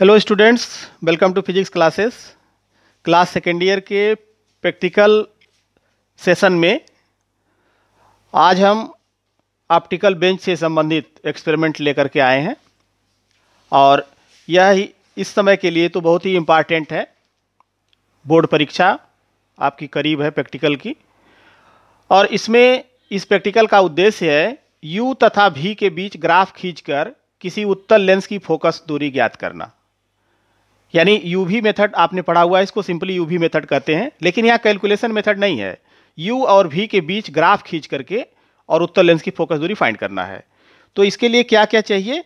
hello students welcome to physics classes class second year के practical session में आज हम ऑप्टिकल बेंच से संबंधित एक्सपेरिमेंट लेकर के आए हैं और यह इस समय के लिए तो बहुत ही इम्पॉर्टेंट है बोर्ड परीक्षा आपकी करीब है प्रैक्टिकल की और इसमें इस प्रैक्टिकल का उद्देश्य है यू तथा भी के बीच ग्राफ खींचकर किसी उत्तर लेंस की फोकस दूरी ज्ञात करना यानी यूवी मेथड आपने पढ़ा हुआ है इसको सिंपली यू भी मेथड कहते हैं लेकिन यहाँ कैलकुलेशन मेथड नहीं है यू और वी के बीच ग्राफ खींच करके और उत्तर लेंस की फोकस दूरी फाइंड करना है तो इसके लिए क्या क्या चाहिए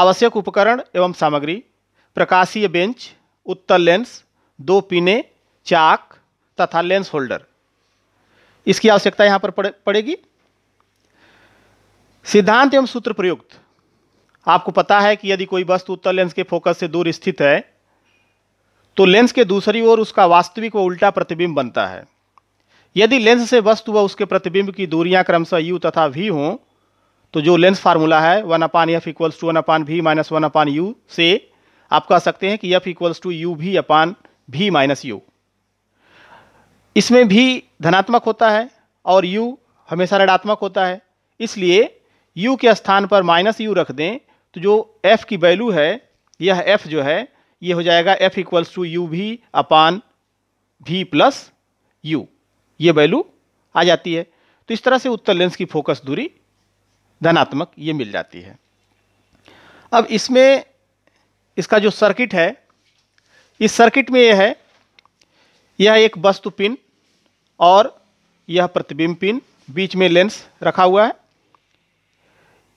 आवश्यक उपकरण एवं सामग्री प्रकाशीय बेंच उत्तर लेंस दो पीने चाक तथा लेंस होल्डर इसकी आवश्यकता यहाँ पर पड़ेगी सिद्धांत एवं सूत्र प्रयुक्त आपको पता है कि यदि कोई वस्तु उत्तर लेंस के फोकस से दूर स्थित है तो लेंस के दूसरी ओर उसका वास्तविक व उल्टा प्रतिबिंब बनता है यदि लेंस से वस्तु व उसके प्रतिबिंब की दूरियां क्रमशः यू तथा वी हों तो जो लेंस फार्मूला है one upon F equals to one upon V minus one upon U से आप कह सकते हैं कि एफ इक्वल्स टू यू भी अपान भी माइनस यू इसमें भी धनात्मक होता है और यू हमेशा ऋणात्मक होता है इसलिए यू के स्थान पर माइनस यू रख दें तो जो एफ़ की वैल्यू है यह एफ़ जो है ये हो जाएगा एफ़ इक्वल्स टू यू भी अपान भी प्लस यू ये वैल्यू आ जाती है तो इस तरह से उत्तर लेंस की फोकस दूरी धनात्मक ये मिल जाती है अब इसमें इसका जो सर्किट है इस सर्किट में यह है यह एक वस्तु पिन और यह प्रतिबिंब पिन बीच में लेंस रखा हुआ है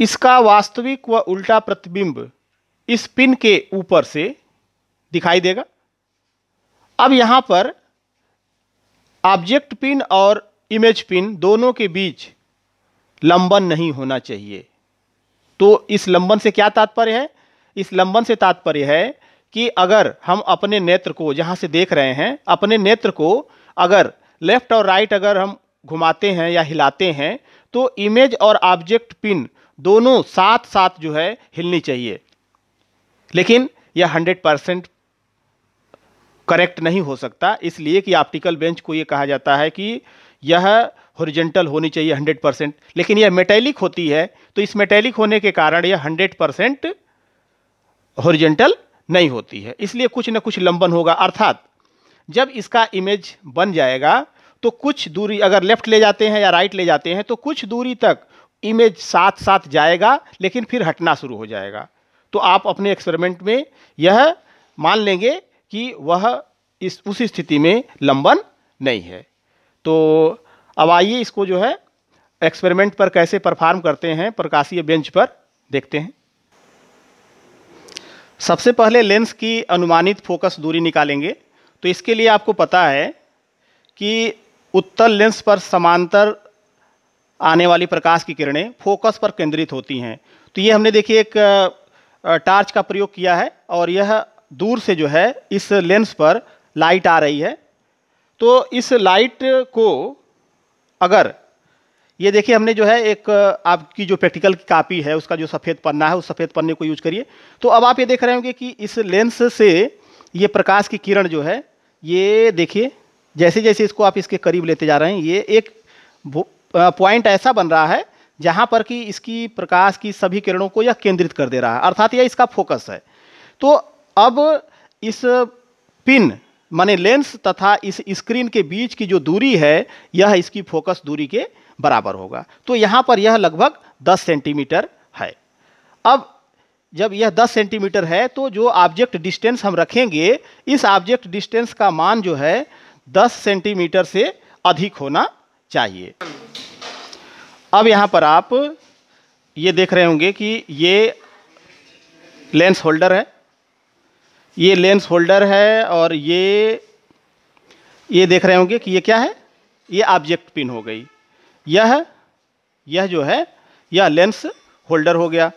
इसका वास्तविक व उल्टा प्रतिबिंब इस पिन के ऊपर से दिखाई देगा अब यहाँ पर ऑब्जेक्ट पिन और इमेज पिन दोनों के बीच लंबन नहीं होना चाहिए तो इस लंबन से क्या तात्पर्य है इस लंबन से तात्पर्य है कि अगर हम अपने नेत्र को जहाँ से देख रहे हैं अपने नेत्र को अगर लेफ्ट और राइट अगर हम घुमाते हैं या हिलाते हैं तो इमेज और ऑब्जेक्ट पिन दोनों साथ साथ जो है हिलनी चाहिए लेकिन यह हंड्रेड परसेंट करेक्ट नहीं हो सकता इसलिए कि ऑप्टिकल बेंच को यह कहा जाता है कि यह होरिजेंटल होनी चाहिए 100 परसेंट लेकिन यह मेटेलिक होती है तो इस मेटेलिक होने के कारण यह 100 परसेंट होरिजेंटल नहीं होती है इसलिए कुछ ना कुछ लंबन होगा अर्थात जब इसका इमेज बन जाएगा तो कुछ दूरी अगर लेफ्ट ले जाते हैं या राइट ले जाते हैं तो कुछ दूरी तक इमेज साथ साथ जाएगा लेकिन फिर हटना शुरू हो जाएगा तो आप अपने एक्सपेरिमेंट में यह मान लेंगे कि वह इस उस स्थिति में लंबन नहीं है तो अब आइए इसको जो है एक्सपेरिमेंट पर कैसे परफॉर्म करते हैं प्रकाशीय बेंच पर देखते हैं सबसे पहले लेंस की अनुमानित फोकस दूरी निकालेंगे तो इसके लिए आपको पता है कि उत्तल लेंस पर समांतर आने वाली प्रकाश की किरणें फोकस पर केंद्रित होती हैं तो ये हमने देखिए एक टार्च का प्रयोग किया है और यह दूर से जो है इस लेंस पर लाइट आ रही है तो इस लाइट को अगर ये देखिए हमने जो है एक आपकी जो प्रैक्टिकल की कापी है उसका जो सफ़ेद पन्ना है उस सफ़ेद पन्ने को यूज करिए तो अब आप ये देख रहे होंगे कि इस लेंस से ये प्रकाश की किरण जो है ये देखिए जैसे जैसे इसको आप इसके करीब लेते जा रहे हैं ये एक पॉइंट ऐसा बन रहा है जहाँ पर कि इसकी प्रकाश की सभी किरणों को यह केंद्रित कर दे रहा है अर्थात यह इसका फोकस है तो अब इस पिन माने लेंस तथा इस स्क्रीन के बीच की जो दूरी है यह इसकी फोकस दूरी के बराबर होगा तो यहाँ पर यह लगभग 10 सेंटीमीटर है अब जब यह 10 सेंटीमीटर है तो जो ऑब्जेक्ट डिस्टेंस हम रखेंगे इस ऑब्जेक्ट डिस्टेंस का मान जो है 10 सेंटीमीटर से अधिक होना चाहिए अब यहाँ पर आप ये देख रहे होंगे कि ये लेंस होल्डर है ये लेंस होल्डर है और ये ये देख रहे होंगे कि ये क्या है ये ऑब्जेक्ट पिन हो गई यह यह जो है यह लेंस होल्डर हो गया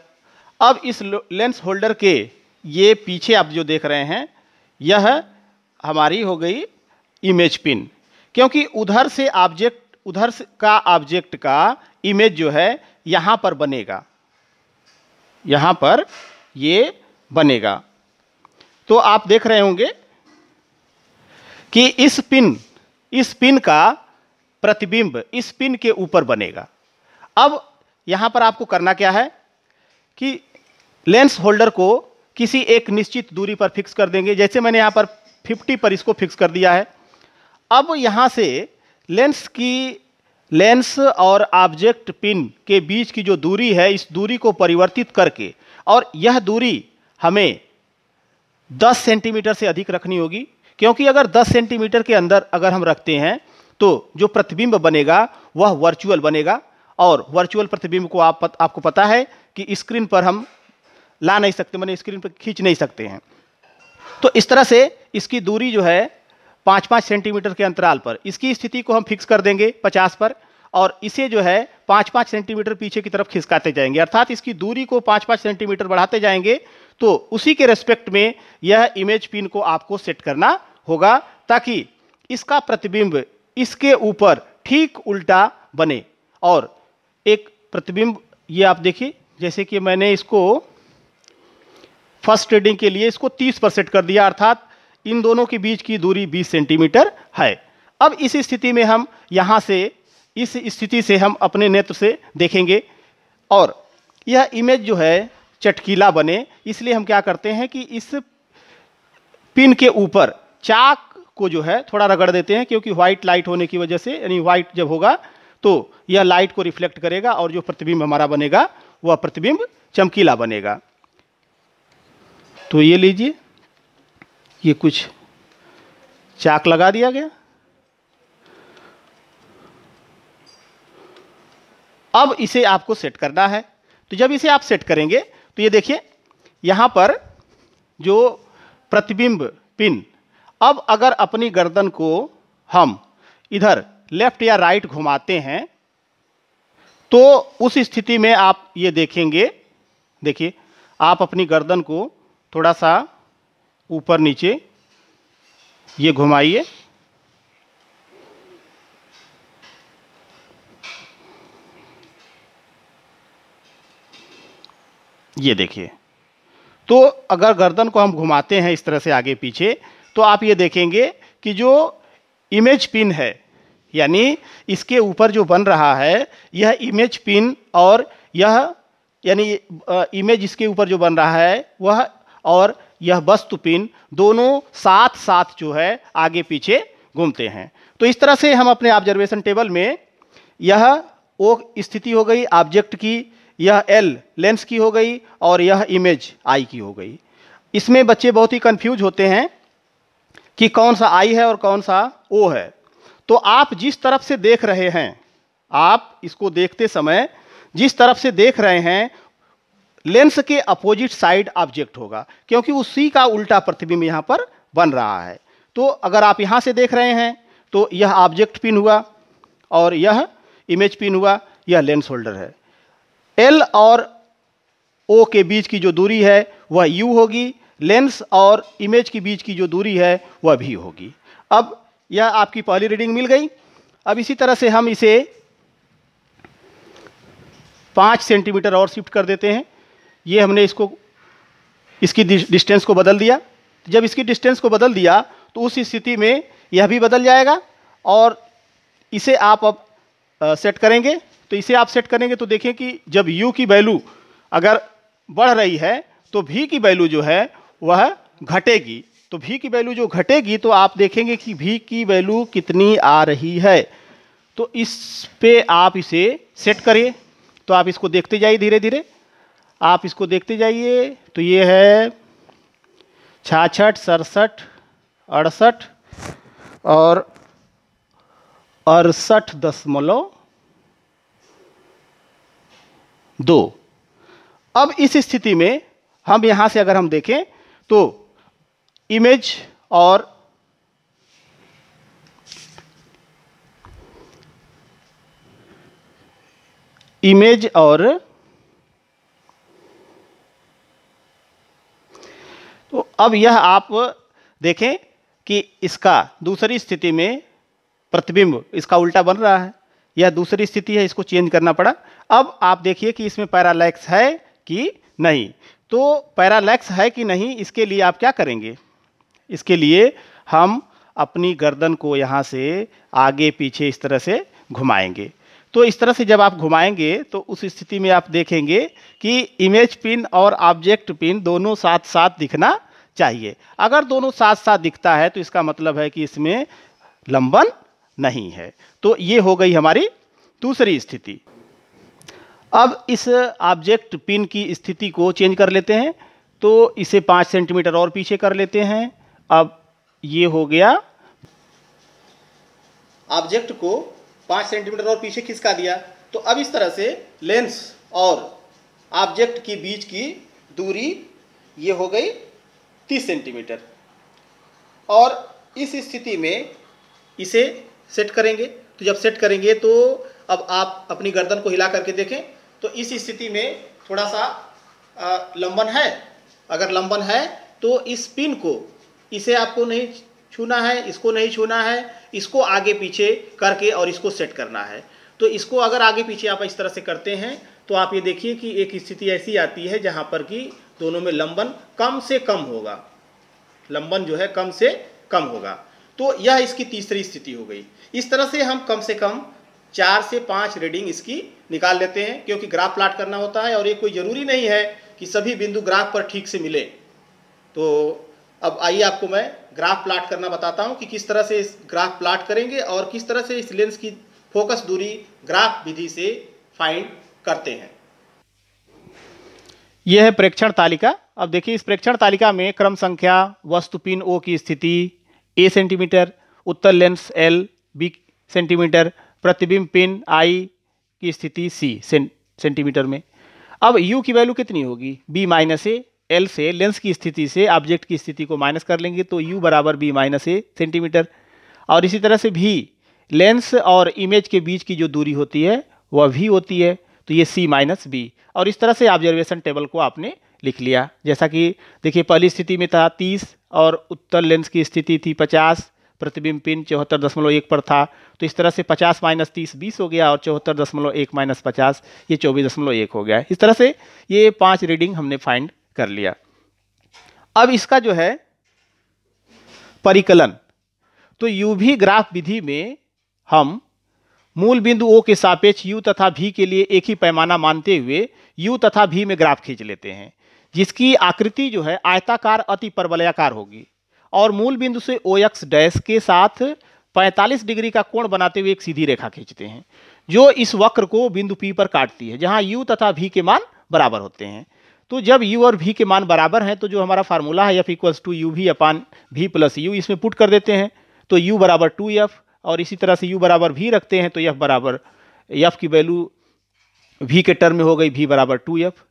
अब इस लेंस होल्डर के ये पीछे आप जो देख रहे हैं यह हमारी हो गई इमेज पिन क्योंकि उधर से ऑब्जेक्ट उधर का ऑब्जेक्ट का इमेज जो है यहाँ पर बनेगा यहाँ पर ये बनेगा तो आप देख रहे होंगे कि इस पिन इस पिन का प्रतिबिंब इस पिन के ऊपर बनेगा अब यहाँ पर आपको करना क्या है कि लेंस होल्डर को किसी एक निश्चित दूरी पर फिक्स कर देंगे जैसे मैंने यहाँ पर 50 पर इसको फिक्स कर दिया है अब यहाँ से लेंस की लेंस और ऑब्जेक्ट पिन के बीच की जो दूरी है इस दूरी को परिवर्तित करके और यह दूरी हमें 10 सेंटीमीटर से अधिक रखनी होगी क्योंकि अगर 10 सेंटीमीटर के अंदर अगर हम रखते हैं तो जो प्रतिबिंब बनेगा वह वर्चुअल बनेगा और वर्चुअल प्रतिबिंब को आप पत, आपको पता है कि स्क्रीन पर हम ला नहीं सकते मैंने मतलब स्क्रीन पर खींच नहीं सकते हैं तो इस तरह से इसकी दूरी जो है पाँच पाँच सेंटीमीटर के अंतराल पर इसकी स्थिति को हम फिक्स कर देंगे पचास पर और इसे जो है पाँच पाँच सेंटीमीटर पीछे की तरफ खिसकाते जाएंगे अर्थात इसकी दूरी को पाँच पाँच सेंटीमीटर बढ़ाते जाएंगे तो उसी के रेस्पेक्ट में यह इमेज पिन को आपको सेट करना होगा ताकि इसका प्रतिबिंब इसके ऊपर ठीक उल्टा बने और एक प्रतिबिंब ये आप देखिए जैसे कि मैंने इसको फर्स्ट ट्रेडिंग के लिए इसको 30 पर सेट कर दिया अर्थात इन दोनों के बीच की दूरी 20 सेंटीमीटर है अब इस स्थिति में हम यहाँ से इस स्थिति से हम अपने नेत्र से देखेंगे और यह इमेज जो है चटकीला बने इसलिए हम क्या करते हैं कि इस पिन के ऊपर चाक को जो है थोड़ा रगड़ देते हैं क्योंकि व्हाइट लाइट होने की वजह से यानी व्हाइट जब होगा तो यह लाइट को रिफ्लेक्ट करेगा और जो प्रतिबिंब हमारा बनेगा वह प्रतिबिंब चमकीला बनेगा तो ये लीजिए ये कुछ चाक लगा दिया गया अब इसे आपको सेट करना है तो जब इसे आप सेट करेंगे तो ये देखिए यहां पर जो प्रतिबिंब पिन अब अगर अपनी गर्दन को हम इधर लेफ्ट या राइट घुमाते हैं तो उस स्थिति में आप ये देखेंगे देखिए आप अपनी गर्दन को थोड़ा सा ऊपर नीचे ये घुमाइए ये देखिए तो अगर गर्दन को हम घुमाते हैं इस तरह से आगे पीछे तो आप ये देखेंगे कि जो इमेज पिन है यानी इसके ऊपर जो बन रहा है यह इमेज पिन और यह यानी इमेज इसके ऊपर जो बन रहा है वह और यह वस्तुपिन दोनों साथ साथ जो है आगे पीछे घूमते हैं तो इस तरह से हम अपने ऑब्जर्वेशन टेबल में यह ओ स्थिति हो गई ऑब्जेक्ट की यह एल लेंस की हो गई और यह इमेज आई की हो गई इसमें बच्चे बहुत ही कंफ्यूज होते हैं कि कौन सा आई है और कौन सा ओ है तो आप जिस तरफ से देख रहे हैं आप इसको देखते समय जिस तरफ से देख रहे हैं लेंस के अपोजिट साइड ऑब्जेक्ट होगा क्योंकि उसी का उल्टा प्रतिबिंब यहाँ पर बन रहा है तो अगर आप यहाँ से देख रहे हैं तो यह ऑब्जेक्ट पिन हुआ और यह इमेज पिन हुआ यह लेंस होल्डर है एल और ओ के बीच की जो दूरी है वह यू होगी लेंस और इमेज के बीच की जो दूरी है वह भी होगी अब यह आपकी पहली रीडिंग मिल गई अब इसी तरह से हम इसे पाँच सेंटीमीटर और शिफ्ट कर देते हैं ये हमने इसको इसकी डिस्टेंस को बदल दिया जब इसकी डिस्टेंस को बदल दिया तो उस स्थिति में यह भी बदल जाएगा और इसे आप अब सेट करेंगे तो इसे आप सेट करेंगे तो देखें कि जब यू की वैल्यू अगर बढ़ रही है तो भी की वैल्यू जो है वह घटेगी तो भी की वैल्यू जो घटेगी तो आप देखेंगे कि भी की वैल्यू कितनी आ रही है तो इस पे आप इसे सेट करिए तो आप इसको देखते जाइए धीरे धीरे आप इसको देखते जाइए तो ये है छाछठ सड़सठ अड़सठ और अड़सठ दशमलव दो अब इस स्थिति में हम यहां से अगर हम देखें तो इमेज और इमेज और अब यह आप देखें कि इसका दूसरी स्थिति में प्रतिबिंब इसका उल्टा बन रहा है यह दूसरी स्थिति है इसको चेंज करना पड़ा अब आप देखिए कि इसमें पैरालैक्स है कि नहीं तो पैरालैक्स है कि नहीं इसके लिए आप क्या करेंगे इसके लिए हम अपनी गर्दन को यहाँ से आगे पीछे इस तरह से घुमाएंगे तो इस तरह से जब आप घुमाएंगे तो उस स्थिति में आप देखेंगे कि इमेज पिन और ऑब्जेक्ट पिन दोनों साथ साथ दिखना चाहिए अगर दोनों साथ साथ दिखता है तो इसका मतलब है कि इसमें लंबन नहीं है तो ये हो गई हमारी दूसरी स्थिति अब इस ऑब्जेक्ट पिन की स्थिति को चेंज कर लेते हैं तो इसे पाँच सेंटीमीटर और पीछे कर लेते हैं अब ये हो गया ऑब्जेक्ट को पाँच सेंटीमीटर और पीछे खिसका दिया तो अब इस तरह से लेंस और ऑब्जेक्ट के बीच की दूरी ये हो गई तीस सेंटीमीटर और इस स्थिति में इसे सेट करेंगे तो जब सेट करेंगे तो अब आप अपनी गर्दन को हिला करके देखें तो इस स्थिति में थोड़ा सा लंबन है अगर लंबन है तो इस पिन को इसे आपको नहीं छूना है इसको नहीं छूना है इसको आगे पीछे करके और इसको सेट करना है तो इसको अगर आगे पीछे आप इस तरह से करते हैं तो आप ये देखिए कि एक स्थिति ऐसी आती है जहाँ पर कि दोनों में लंबन कम से कम होगा लंबन जो है कम से कम होगा तो यह इसकी तीसरी स्थिति हो गई इस तरह से हम कम से कम चार से पाँच रीडिंग इसकी निकाल लेते हैं क्योंकि ग्राफ प्लाट करना होता है और ये कोई ज़रूरी नहीं है कि सभी बिंदु ग्राफ पर ठीक से मिले तो अब आइए आपको मैं ग्राफ प्लाट करना बताता हूँ कि किस तरह से इस ग्राफ प्लाट करेंगे और किस तरह से इस लेंस की फोकस दूरी ग्राफ विधि से फाइंड करते हैं यह है प्रेक्षण तालिका अब देखिए इस प्रेक्षण तालिका में क्रम संख्या वस्तु पिन ओ की स्थिति ए सेंटीमीटर उत्तर लेंस एल बी सेंटीमीटर प्रतिबिंब पिन आई की स्थिति सी सेंटीमीटर में अब यू की वैल्यू कितनी होगी बी माइनस ए एल से लेंस की स्थिति से ऑब्जेक्ट की स्थिति को माइनस कर लेंगे तो यू बराबर बी माइनस ए सेंटीमीटर और इसी तरह से भी लेंस और इमेज के बीच की जो दूरी होती है वह भी होती है तो ये सी माइनस बी और इस तरह से ऑब्जर्वेशन टेबल को आपने लिख लिया जैसा कि देखिए पहली स्थिति में था तीस और उत्तर लेंस की स्थिति थी पचास प्रतिबिंब पिन चौहत्तर दशमलव एक पर था तो इस तरह से पचास माइनस तीस बीस हो गया और चौहत्तर दशमलव एक माइनस पचास ये चौबीस दशमलव एक हो गया इस तरह से ये पांच रीडिंग हमने फाइंड कर लिया अब इसका जो है परिकलन तो यूवी ग्राफ विधि में हम मूल बिंदु ओ के सापेक्ष यू तथा भी के लिए एक ही पैमाना मानते हुए यू तथा भी में ग्राफ खींच लेते हैं जिसकी आकृति जो है आयताकार अति परवलयाकार होगी और मूल बिंदु से ओ एक्स डैश के साथ 45 डिग्री का कोण बनाते हुए एक सीधी रेखा खींचते हैं जो इस वक्र को बिंदु पी पर काटती है जहां यू तथा भी के मान बराबर होते हैं तो जब यू और भी के मान बराबर हैं तो जो हमारा फार्मूला है एफ इक्वल्स टू यू भी अपान भी प्लस यू इसमें पुट कर देते हैं तो यू बराबर टू एफ और इसी तरह से यू बराबर भी रखते हैं तो यफ बराबर यफ की वैल्यू वी के टर्म में हो गई भी बराबर टू एफ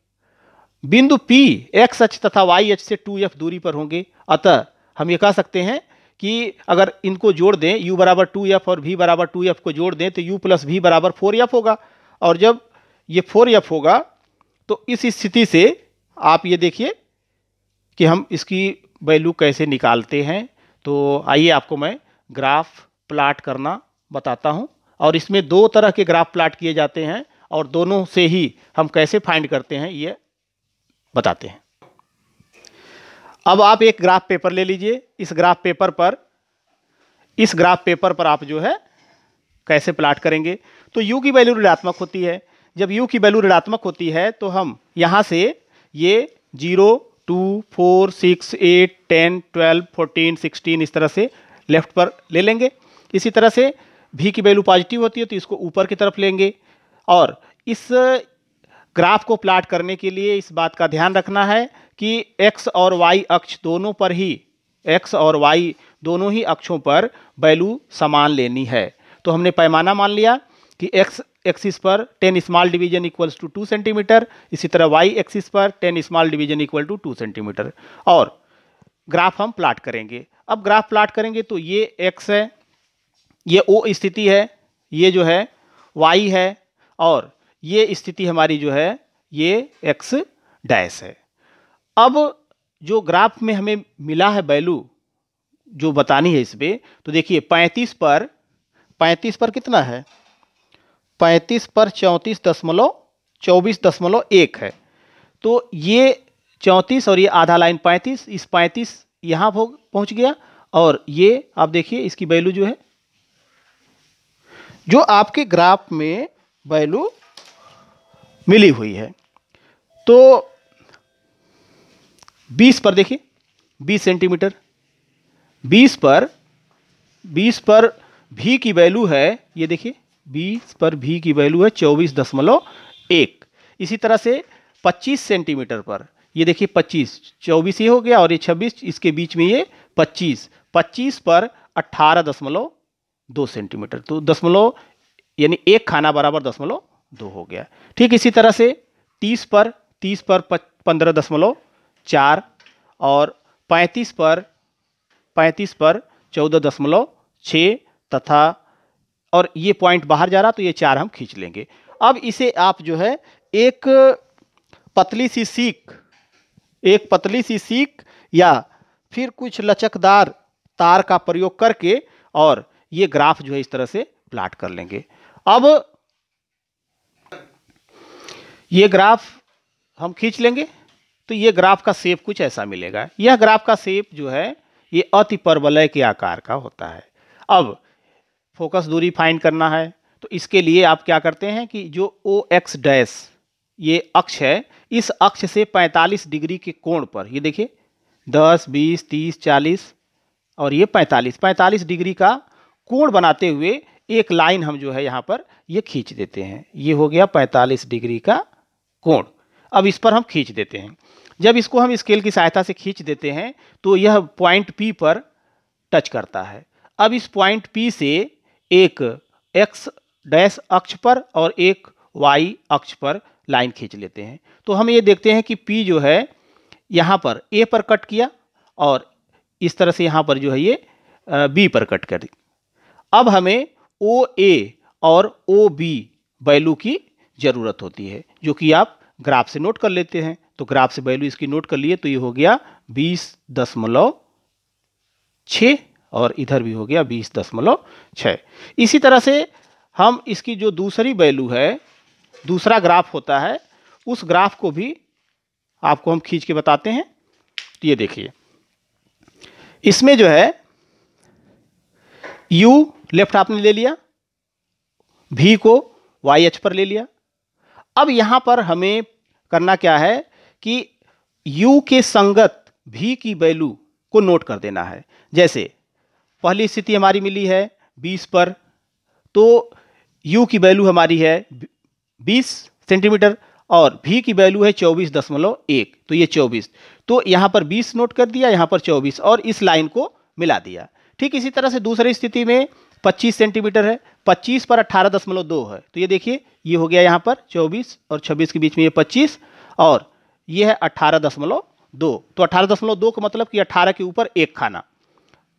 बिंदु पी एक्स एच तथा वाई एच से टू एफ दूरी पर होंगे अतः हम ये कह सकते हैं कि अगर इनको जोड़ दें यू बराबर टू एफ और भी बराबर टू एफ को जोड़ दें तो यू प्लस भी बराबर फोर एफ होगा और जब ये फोर एफ होगा तो इस स्थिति से आप ये देखिए कि हम इसकी वैल्यू कैसे निकालते हैं तो आइए आपको मैं ग्राफ प्लाट करना बताता हूँ और इसमें दो तरह के ग्राफ प्लाट किए जाते हैं और दोनों से ही हम कैसे फाइंड करते हैं ये बताते हैं अब आप एक ग्राफ पेपर ले लीजिए इस ग्राफ पेपर पर इस ग्राफ पेपर पर आप जो है कैसे प्लाट करेंगे तो यू की वैल्यू ऋणात्मक होती है जब यू की वैल्यू ऋणात्मक होती है तो हम यहाँ से ये zero two four six eight ten twelve fourteen sixteen इस तरह से लेफ्ट पर ले लेंगे इसी तरह से भी की वैल्यू पॉजिटिव होती है तो इसको ऊपर की तरफ लेंगे और इस ग्राफ को प्लाट करने के लिए इस बात का ध्यान रखना है कि एक्स और वाई अक्ष दोनों पर ही एक्स और वाई दोनों ही अक्षों पर वैल्यू समान लेनी है तो हमने पैमाना मान लिया कि एक्स एक्सिस पर ten small division equals to two centimetre इसी तरह वाई एक्सिस पर ten small division equal to two centimetre और ग्राफ हम प्लाट करेंगे अब ग्राफ प्लाट करेंगे तो ये एक्स है ये ओ स्थिति है ये जो है वाई है और ये स्थिति हमारी जो है ये एक्स डैश है अब जो ग्राफ में हमें मिला है बैलू जो बतानी है इसमें तो देखिए पैंतीस पर पैंतीस पर कितना है पैंतीस पर चौंतीस दशमलव चौबीस दशमलव एक है तो ये चौंतीस और ये आधा लाइन पैंतीस इस पैंतीस यहाँ पहुँच गया और ये आप देखिए इसकी वैल्यू जो है जो आपके ग्राफ में वैल्यू मिली हुई है तो 20 पर देखिए 20 सेंटीमीटर 20 पर 20 पर भी की वैल्यू है ये देखिए 20 पर भी की वैल्यू है चौबीस दशमलव एक इसी तरह से 25 सेंटीमीटर पर ये देखिए 25 24 ये हो गया और ये 26 इसके बीच में ये 25 25 पर अट्ठारह दशमलव दो सेंटीमीटर तो दशमलव यानी एक खाना बराबर दशमलव दो हो गया ठीक इसी तरह से तीस पर तीस पर पंद्रह दशमलव चार और पैंतीस पर पैंतीस पर चौदह दशमलव छः तथा और ये पॉइंट बाहर जा रहा तो ये चार हम खींच लेंगे अब इसे आप जो है एक पतली सी सीख एक पतली सी सीख या फिर कुछ लचकदार तार का प्रयोग करके और ये ग्राफ जो है इस तरह से प्लाट कर लेंगे अब ये ग्राफ हम खींच लेंगे तो ये ग्राफ का सेप कुछ ऐसा मिलेगा यह ग्राफ का सेप जो है ये अति परवलय के आकार का होता है अब फोकस दूरी फाइंड करना है तो इसके लिए आप क्या करते हैं कि जो ओ एक्स डैश ये अक्ष है इस अक्ष से 45 डिग्री के कोण पर ये देखिए 10, 20, 30, 40 और ये 45 45 डिग्री का कोण बनाते हुए एक लाइन हम जो है यहाँ पर ये खींच देते हैं ये हो गया 45 डिग्री का कोण अब इस पर हम खींच देते हैं जब इसको हम स्केल की सहायता से खींच देते हैं तो यह पॉइंट पी पर टच करता है अब इस पॉइंट पी से एक एक्स डैश अक्ष पर और एक वाई अक्ष पर लाइन खींच लेते हैं तो हम ये देखते हैं कि पी जो है यहाँ पर ए पर कट किया और इस तरह से यहाँ पर जो है ये बी पर कट कर अब हमें ओ ए और ओ बी वैल्यू की ज़रूरत होती है जो कि आप ग्राफ से नोट कर लेते हैं तो ग्राफ से वैल्यू इसकी नोट कर लिए तो ये हो गया बीस दशमलव छ और इधर भी हो गया बीस दशमलव छः इसी तरह से हम इसकी जो दूसरी वैल्यू है दूसरा ग्राफ होता है उस ग्राफ को भी आपको हम खींच के बताते हैं तो ये देखिए इसमें जो है यू लेफ्ट आपने ले लिया भी को वाई एच पर ले लिया अब यहां पर हमें करना क्या है कि यू के संगत भी की वैल्यू को नोट कर देना है जैसे पहली स्थिति हमारी मिली है बीस पर तो यू की वैल्यू हमारी है बीस सेंटीमीटर और भी की वैल्यू है चौबीस दशमलव एक तो ये चौबीस तो यहाँ पर बीस नोट कर दिया यहाँ पर चौबीस और इस लाइन को मिला दिया ठीक इसी तरह से दूसरी स्थिति में 25 सेंटीमीटर है 25 पर अट्ठारह दशमलव दो है तो ये देखिए ये हो गया यहाँ पर 24 और 26 के बीच में ये 25 और ये है अट्ठारह दशमलव दो तो अट्ठारह दशमलव दो का मतलब कि अट्ठारह के ऊपर एक खाना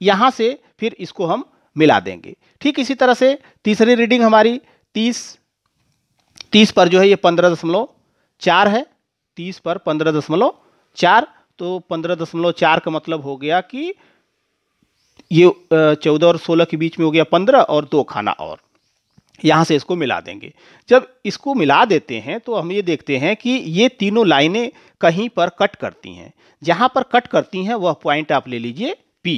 यहाँ से फिर इसको हम मिला देंगे ठीक इसी तरह से तीसरी रीडिंग हमारी तीस तीस पर जो है ये पंद्रह दशमलव चार है तीस पर पंद्रह दशमलव चार तो पंद्रह दशमलव चार का मतलब हो गया कि ये चौदह और सोलह के बीच में हो गया पंद्रह और दो खाना और यहाँ से इसको मिला देंगे जब इसको मिला देते हैं तो हम ये देखते हैं कि ये तीनों लाइनें कहीं पर कट करती हैं जहाँ पर कट करती हैं वह पॉइंट आप ले लीजिए पी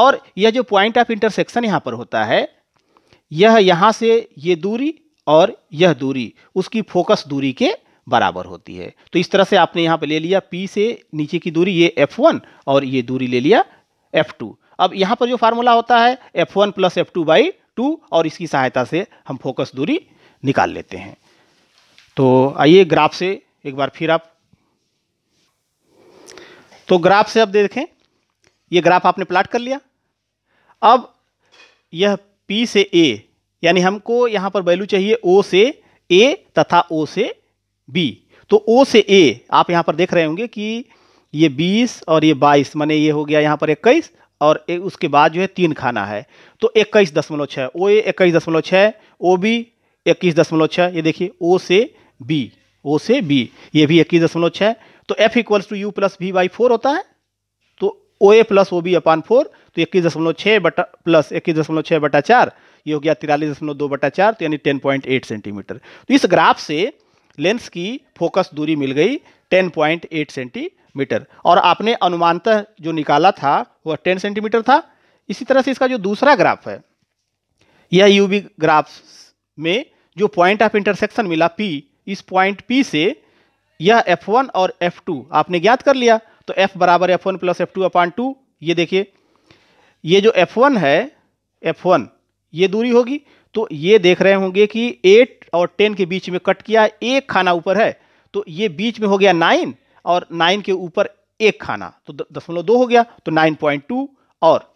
और यह जो पॉइंट ऑफ इंटरसेक्शन यहाँ पर होता है यह यहाँ से ये दूरी और यह दूरी उसकी फोकस दूरी के बराबर होती है तो इस तरह से आपने यहाँ पर ले लिया पी से नीचे की दूरी ये एफ वन और ये दूरी ले लिया एफ टू अब यहाँ पर जो फार्मूला होता है F one plus F two by two और इसकी सहायता से हम फोकस दूरी निकाल लेते हैं तो आइए ग्राफ से एक बार फिर आप तो ग्राफ से अब देखें ये ग्राफ आपने प्लाट कर लिया अब यह P से A यानी हमको यहाँ पर वैल्यू चाहिए O से A तथा O से B तो O से A आप यहाँ पर देख रहे होंगे कि ये 20 और ये 22 माने ये हो गया यहाँ पर 21 और ए, उसके बाद जो है तीन खाना है तो इक्कीस दशमलव छः ओ ए इक्कीस दशमलव छः ओ बी इक्कीस दशमलव छः ये देखिए ओ से बी ओ से बी ये भी इक्कीस दशमलव छः तो F equals to U plus V by four होता है तो O A plus O B upon four तो इक्कीस दशमलव छः बटा प्लस इक्कीस दशमलव छः बटा चार ये हो गया तिरालीस दशमलव दो बटा चार तो यानी टेन पॉइंट एट सेंटीमीटर तो इस ग्राफ से लेंस की फोकस दूरी मिल गई ten point eight centimetre और आपने अनुमानतः जो निकाला था वह टेन सेंटीमीटर था इसी तरह से इसका जो दूसरा ग्राफ है यह यूवी ग्राफ में जो पॉइंट ऑफ इंटरसेक्शन मिला पी इस पॉइंट पी से यह वन और टू आपने ज्ञात कर लिया तो एफ बराबर F one plus F two upon two ये देखिए ये जो एफ वन है एफ वन ये दूरी होगी तो ये देख रहे होंगे कि एट और टेन के बीच में कट किया एक खाना ऊपर है तो ये बीच में हो गया नाइन और नाइन के ऊपर एक खाना तो दशमलव दो हो गया तो नाइन पॉइंट टू और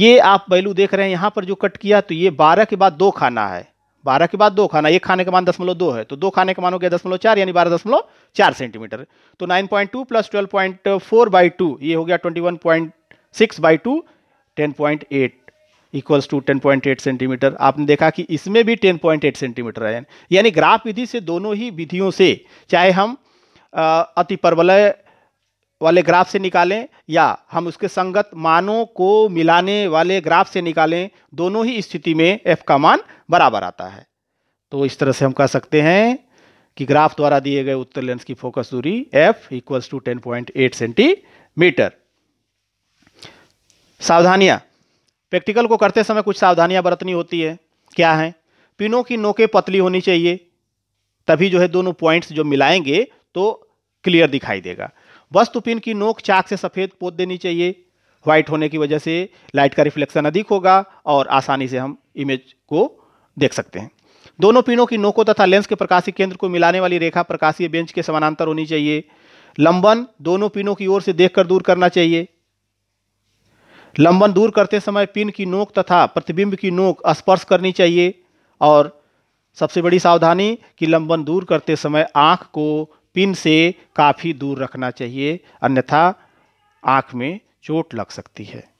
ये आप वैल्यू देख रहे हैं यहाँ पर जो कट किया तो ये बारह के बाद दो खाना है बारह के बाद दो खाना एक खाने का मान दशमलव दो है तो दो खाने का मान हो गया दशमलव चार यानी बारह दशमलव चार सेंटीमीटर तो nine point two plus twelve point four by two ये हो गया twenty one point six by two ten point eight equals to ten point eight centimetre आपने देखा कि इसमें भी टेन पॉइंट एट सेंटीमीटर है यानी ग्राफ विधि से दोनों ही विधियों से चाहे हम अति प्रबलय वाले ग्राफ से निकालें या हम उसके संगत मानों को मिलाने वाले ग्राफ से निकालें दोनों ही स्थिति में एफ का मान बराबर आता है तो इस तरह से हम कह सकते हैं कि ग्राफ द्वारा दिए गए उत्तर लेंस की फोकस दूरी F equals to ten point eight centimetre सावधानियाँ प्रैक्टिकल को करते समय कुछ सावधानियाँ बरतनी होती है क्या हैं पिनों की नोकें पतली होनी चाहिए तभी जो है दोनों पॉइंट्स जो मिलाएंगे तो क्लियर दिखाई देगा वस्तु पिन की नोक चाक से सफ़ेद पोत देनी चाहिए व्हाइट होने की वजह से लाइट का रिफ्लेक्शन अधिक होगा और आसानी से हम इमेज को देख सकते हैं दोनों पिनों की नोकों तथा लेंस के प्रकाशीय केंद्र को मिलाने वाली रेखा प्रकाशीय बेंच के समानांतर होनी चाहिए लंबन दोनों पिनों की ओर से देखकर दूर करना चाहिए लंबन दूर करते समय पिन की नोक तथा प्रतिबिंब की नोक स्पर्श करनी चाहिए और सबसे बड़ी सावधानी कि लंबन दूर करते समय आँख को पिन से काफ़ी दूर रखना चाहिए अन्यथा आँख में चोट लग सकती है